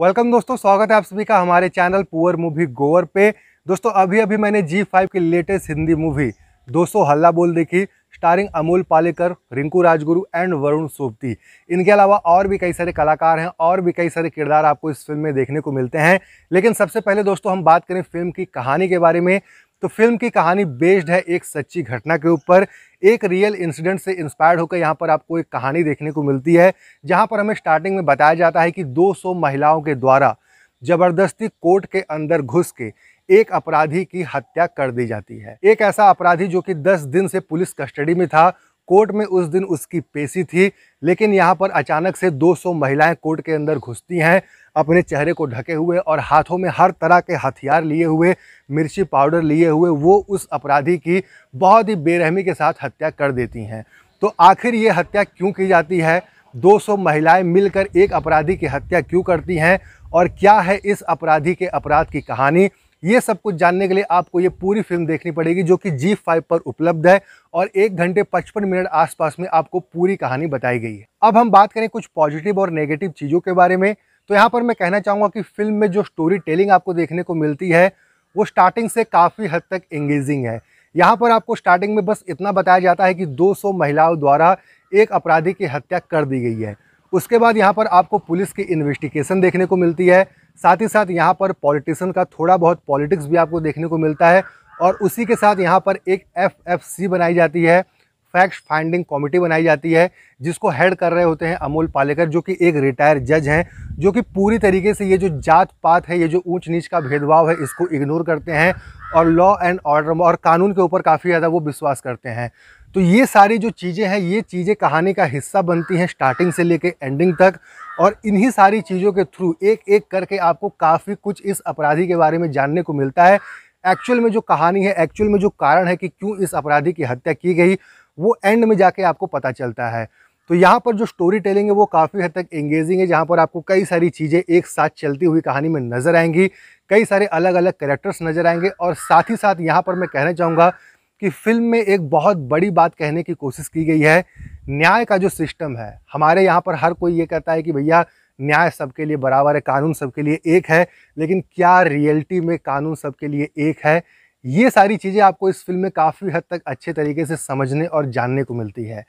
welcome दोस्तों स्वागत है आप सभी का हमारे चैनल पुअर मूवी गोवर पे दोस्तों अभी अभी मैंने जी फाइव की लेटेस्ट हिंदी मूवी दोस्तों हल्ला बोल देखी स्टारिंग अमोल पालेकर रिंकू राजगुरु एंड वरुण सोपती इनके अलावा और भी कई सारे कलाकार हैं और भी कई सारे किरदार आपको इस फिल्म में देखने को मिलते हैं लेकिन सबसे पहले दोस्तों हम बात करें फिल्म की कहानी के बारे में तो फिल्म की कहानी बेस्ड है एक सच्ची घटना के ऊपर एक रियल इंसिडेंट से इंस्पायर्ड होकर यहाँ पर आपको एक कहानी देखने को मिलती है जहाँ पर हमें स्टार्टिंग में बताया जाता है कि 200 महिलाओं के द्वारा जबरदस्ती कोर्ट के अंदर घुस के एक अपराधी की हत्या कर दी जाती है एक ऐसा अपराधी जो कि 10 दिन से पुलिस कस्टडी में था कोर्ट में उस दिन उसकी पेशी थी लेकिन यहाँ पर अचानक से 200 महिलाएं कोर्ट के अंदर घुसती हैं अपने चेहरे को ढके हुए और हाथों में हर तरह के हथियार लिए हुए मिर्ची पाउडर लिए हुए वो उस अपराधी की बहुत ही बेरहमी के साथ हत्या कर देती हैं तो आखिर ये हत्या क्यों की जाती है 200 महिलाएं मिलकर एक अपराधी की हत्या क्यों करती हैं और क्या है इस अपराधी के अपराध की कहानी ये सब कुछ जानने के लिए आपको ये पूरी फिल्म देखनी पड़ेगी जो कि जी फाइव पर उपलब्ध है और एक घंटे पचपन मिनट आसपास में आपको पूरी कहानी बताई गई है अब हम बात करें कुछ पॉजिटिव और नेगेटिव चीज़ों के बारे में तो यहाँ पर मैं कहना चाहूँगा कि फिल्म में जो स्टोरी टेलिंग आपको देखने को मिलती है वो स्टार्टिंग से काफ़ी हद तक एंगेजिंग है यहाँ पर आपको स्टार्टिंग में बस इतना बताया जाता है कि दो महिलाओं द्वारा एक अपराधी की हत्या कर दी गई है उसके बाद यहाँ पर आपको पुलिस की इन्वेस्टिगेशन देखने को मिलती है साथ ही साथ यहाँ पर पॉलिटिशन का थोड़ा बहुत पॉलिटिक्स भी आपको देखने को मिलता है और उसी के साथ यहाँ पर एक एफ बनाई जाती है फैक्ट फाइंडिंग कमेटी बनाई जाती है जिसको हेड कर रहे होते हैं अमोल पालेकर जो कि एक रिटायर्ड जज हैं जो कि पूरी तरीके से ये जो जात पात है ये जो ऊंच नीच का भेदभाव है इसको इग्नोर करते हैं और लॉ एंड ऑर्डर और कानून के ऊपर काफ़ी ज़्यादा वो विश्वास करते हैं तो ये सारी जो चीज़ें हैं ये चीज़ें कहानी का हिस्सा बनती हैं स्टार्टिंग से लेकर एंडिंग तक और इन्हीं सारी चीज़ों के थ्रू एक एक करके आपको काफ़ी कुछ इस अपराधी के बारे में जानने को मिलता है एक्चुअल में जो कहानी है एक्चुअल में जो कारण है कि क्यों इस अपराधी की हत्या की गई वो एंड में जाके आपको पता चलता है तो यहाँ पर जो स्टोरी टेलिंग है वो काफ़ी हद तक एंगेजिंग है जहाँ पर आपको कई सारी चीज़ें एक साथ चलती हुई कहानी में नज़र आएंगी कई सारे अलग अलग करेक्टर्स नज़र आएंगे और साथ ही साथ यहाँ पर मैं कहना चाहूँगा कि फिल्म में एक बहुत बड़ी बात कहने की कोशिश की गई है न्याय का जो सिस्टम है हमारे यहाँ पर हर कोई ये कहता है कि भैया न्याय सबके लिए बराबर है कानून सबके लिए एक है लेकिन क्या रियलिटी में कानून सबके लिए एक है ये सारी चीज़ें आपको इस फिल्म में काफ़ी हद तक अच्छे तरीके से समझने और जानने को मिलती है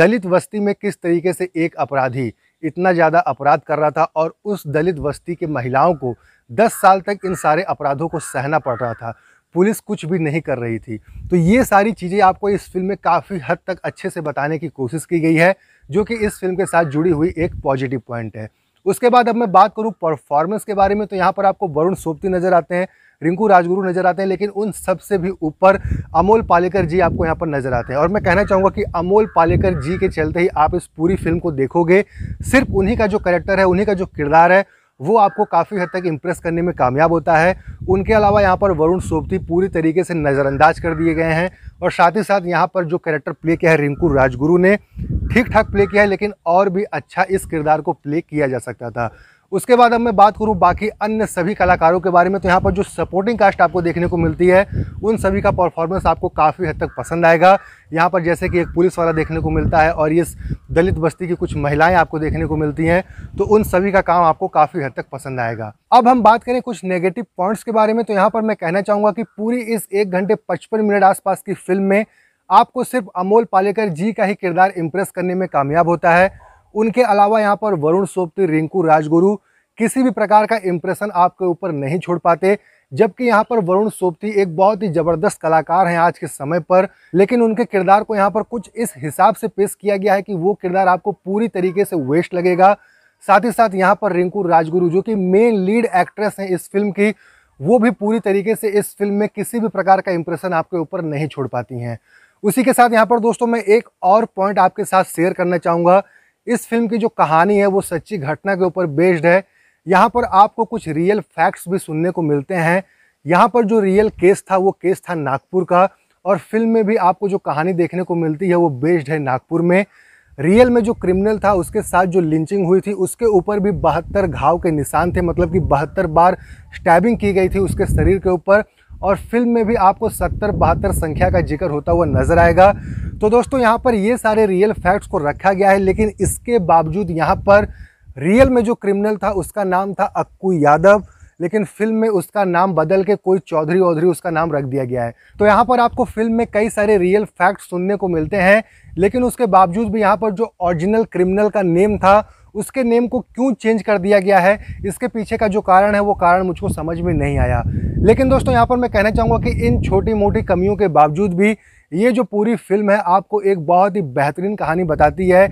दलित बस्ती में किस तरीके से एक अपराधी इतना ज़्यादा अपराध कर रहा था और उस दलित बस्ती के महिलाओं को 10 साल तक इन सारे अपराधों को सहना पड़ रहा था पुलिस कुछ भी नहीं कर रही थी तो ये सारी चीज़ें आपको इस फिल्म में काफ़ी हद तक अच्छे से बताने की कोशिश की गई है जो कि इस फिल्म के साथ जुड़ी हुई एक पॉजिटिव पॉइंट है उसके बाद अब मैं बात करूँ परफॉर्मेंस के बारे में तो यहाँ पर आपको वरुण सोपती नज़र आते हैं रिंकू राजगुरु नज़र आते हैं लेकिन उन सबसे भी ऊपर अमोल पालेकर जी आपको यहाँ पर नज़र आते हैं और मैं कहना चाहूँगा कि अमोल पालेकर जी के चलते ही आप इस पूरी फिल्म को देखोगे सिर्फ उन्हीं का जो करेक्टर है उन्हीं का जो किरदार है वो आपको काफ़ी हद तक इम्प्रेस करने में कामयाब होता है उनके अलावा यहाँ पर वरुण सोबती पूरी तरीके से नज़रअंदाज कर दिए गए हैं और साथ ही साथ यहाँ पर जो कैरेक्टर प्ले किया है रिंकू राजगुरु ने ठीक ठाक प्ले किया है लेकिन और भी अच्छा इस किरदार को प्ले किया जा सकता था उसके बाद अब मैं बात करूँ बाकी अन्य सभी कलाकारों के बारे में तो यहाँ पर जो सपोर्टिंग कास्ट आपको देखने को मिलती है उन सभी का परफॉर्मेंस आपको काफ़ी हद तक पसंद आएगा यहाँ पर जैसे कि एक पुलिस वाला देखने को मिलता है और ये दलित बस्ती की कुछ महिलाएं आपको देखने को मिलती हैं तो उन सभी का काम आपको काफ़ी हद तक पसंद आएगा अब हम बात करें कुछ नेगेटिव पॉइंट्स के बारे में तो यहाँ पर मैं कहना चाहूँगा कि पूरी इस एक घंटे पचपन मिनट आसपास की फिल्म में आपको सिर्फ अमोल पालेकर जी का ही किरदार इम्प्रेस करने में कामयाब होता है उनके अलावा यहाँ पर वरुण सोपती रिंकू राजगुरु किसी भी प्रकार का इम्प्रेशन आपके ऊपर नहीं छोड़ पाते जबकि यहाँ पर वरुण सोपती एक बहुत ही ज़बरदस्त कलाकार हैं आज के समय पर लेकिन उनके किरदार को यहाँ पर कुछ इस हिसाब से पेश किया गया है कि वो किरदार आपको पूरी तरीके से वेस्ट लगेगा साथ ही साथ यहाँ पर रिंकू राजगुरु जो कि मेन लीड एक्ट्रेस हैं इस फिल्म की वो भी पूरी तरीके से इस फिल्म में किसी भी प्रकार का इम्प्रेशन आपके ऊपर नहीं छोड़ पाती हैं उसी के साथ यहाँ पर दोस्तों मैं एक और पॉइंट आपके साथ शेयर करना चाहूँगा इस फिल्म की जो कहानी है वो सच्ची घटना के ऊपर बेस्ड है यहाँ पर आपको कुछ रियल फैक्ट्स भी सुनने को मिलते हैं यहाँ पर जो रियल केस था वो केस था नागपुर का और फिल्म में भी आपको जो कहानी देखने को मिलती है वो बेस्ड है नागपुर में रियल में जो क्रिमिनल था उसके साथ जो लिंचिंग हुई थी उसके ऊपर भी बहत्तर घाव के निशान थे मतलब कि बहत्तर बार स्टैबिंग की गई थी उसके शरीर के ऊपर और फिल्म में भी आपको सत्तर बहत्तर संख्या का जिक्र होता हुआ नज़र आएगा तो दोस्तों यहाँ पर ये सारे रियल फैक्ट्स को रखा गया है लेकिन इसके बावजूद यहाँ पर रियल में जो क्रिमिनल था उसका नाम था अक्कू यादव लेकिन फिल्म में उसका नाम बदल के कोई चौधरी औधरी उसका नाम रख दिया गया है तो यहाँ पर आपको फिल्म में कई सारे रियल फैक्ट सुनने को मिलते हैं लेकिन उसके बावजूद भी यहाँ पर जो ओरिजिनल क्रिमिनल का नेम था उसके नेम को क्यों चेंज कर दिया गया है इसके पीछे का जो कारण है वो कारण मुझको समझ में नहीं आया लेकिन दोस्तों यहाँ पर मैं कहना चाहूँगा कि इन छोटी मोटी कमियों के बावजूद भी ये जो पूरी फिल्म है आपको एक बहुत ही बेहतरीन कहानी बताती है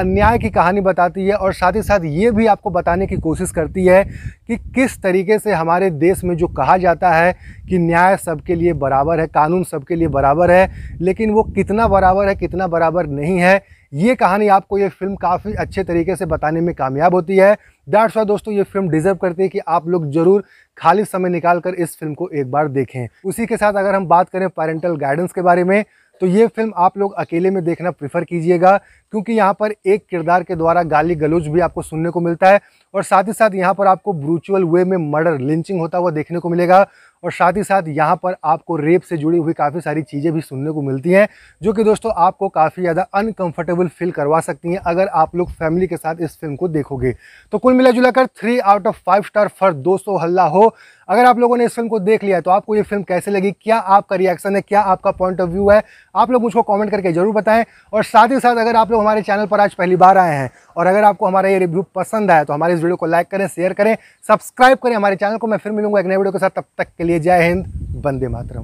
अन्याय की कहानी बताती है और साथ ही साथ ये भी आपको बताने की कोशिश करती है कि किस तरीके से हमारे देश में जो कहा जाता है कि न्याय सबके लिए बराबर है कानून सबके लिए बराबर है लेकिन वो कितना बराबर है कितना बराबर नहीं है ये कहानी आपको ये फिल्म काफ़ी अच्छे तरीके से बताने में कामयाब होती है दैट्स वाई दोस्तों ये फिल्म डिजर्व करती है कि आप लोग जरूर खाली समय निकाल कर इस फिल्म को एक बार देखें उसी के साथ अगर हम बात करें पेरेंटल गाइडेंस के बारे में तो ये फिल्म आप लोग अकेले में देखना प्रीफर कीजिएगा क्योंकि यहाँ पर एक किरदार के द्वारा गाली गलोज भी आपको सुनने को मिलता है और साथ ही साथ यहाँ पर आपको ब्रूचुअल वे में मर्डर लिंचिंग होता हुआ देखने को मिलेगा और साथ ही साथ यहाँ पर आपको रेप से जुड़ी हुई काफ़ी सारी चीज़ें भी सुनने को मिलती हैं जो कि दोस्तों आपको काफ़ी ज़्यादा अनकंफर्टेबल फील करवा सकती हैं अगर आप लोग फैमिली के साथ इस फिल्म को देखोगे तो कुल मिला जुला कर three out of five star for दोस्तों हल्ला हो अगर आप लोगों ने इस फिल्म को देख लिया तो आपको ये फिल्म कैसे लगी क्या आपका रिएक्शन है क्या आपका पॉइंट ऑफ व्यू है आप लोग मुझको कॉमेंट करके जरूर बताएं और साथ ही साथ अगर आप लोग हमारे चैनल पर आज पहली बार आए हैं और अगर आपको हमारा ये रिव्यू पसंद आया तो हमारे इस वीडियो को लाइक करें शेयर करें सब्सक्राइब करें हमारे चैनल को मैं फिर मिलूंगा एक नए वीडियो के साथ तब तक के लिए जय हिंद बंदे मातरम